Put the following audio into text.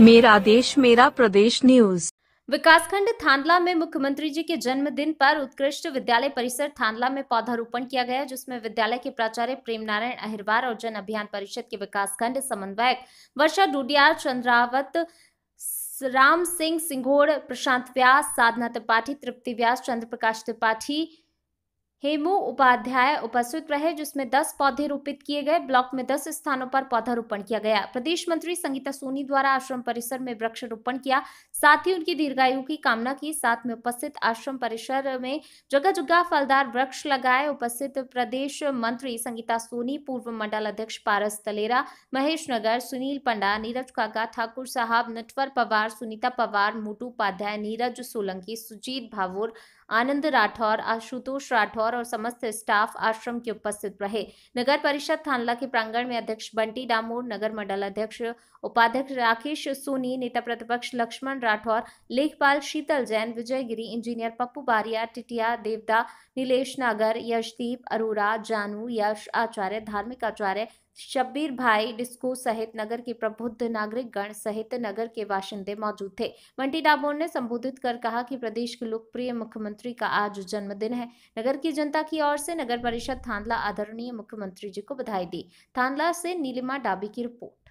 मेरा देश मेरा प्रदेश न्यूज विकासखंड थानला में मुख्यमंत्री जी के जन्मदिन पर उत्कृष्ट विद्यालय परिसर थानला में पौधारोपण किया गया जिसमें विद्यालय के प्राचार्य प्रेम नारायण अहिरवार और जन अभियान परिषद के विकासखंड समन्वयक वर्षा डूडियार चंद्रावत राम सिंह सिंघोड़ प्रशांत व्यास साधना त्रिपाठी तृप्ति व्यास चंद्र प्रकाश त्रिपाठी हेमू उपाध्याय उपस्थित रहे जिसमें 10 पौधे रोपित किए गए ब्लॉक में 10 स्थानों पर पौधारोपण किया गया प्रदेश मंत्री संगीता सोनी द्वारा आश्रम परिसर में वृक्षारोपण किया साथ ही उनकी दीर्घायु की कामना की साथ में उपस्थित आश्रम परिसर में जगह जगह फलदार वृक्ष लगाए उपस्थित प्रदेश मंत्री संगीता सोनी पूर्व मंडल अध्यक्ष पारस तलेरा महेश नगर सुनील पंडा नीरज काका ठाकुर साहब नटवर पवार सुनीता पवार मोटू उपाध्याय नीरज सोलंकी सुजीत भावुर आनंद राठौर आशुतोष राठौर कौर और समस्त स्टाफ आश्रम के उपस्थित रहे नगर परिषद थानला के प्रांगण में अध्यक्ष बंटी डामोर नगर मंडल अध्यक्ष उपाध्यक्ष राकेश सोनी नेता प्रतिपक्ष लक्ष्मण राठौर लेखपाल शीतल जैन विजय गिरी इंजीनियर पप्पू बारिया टिटिया देवदा नीलेश नागर यशदीप अरोरा जानू यश आचार्य धार्मिक आचार्य शब्बीर भाई डिस्को सहित नगर के प्रबुद्ध नागरिक गण सहित नगर के बाशिंदे मौजूद थे मंटी डाबोर ने संबोधित कर कहा कि प्रदेश के लोकप्रिय मुख्यमंत्री का आज जन्मदिन है नगर की जनता की ओर से नगर परिषद थानला आदरणीय मुख्यमंत्री जी को बधाई दी थानला से नीलिमा डाबी की रिपोर्ट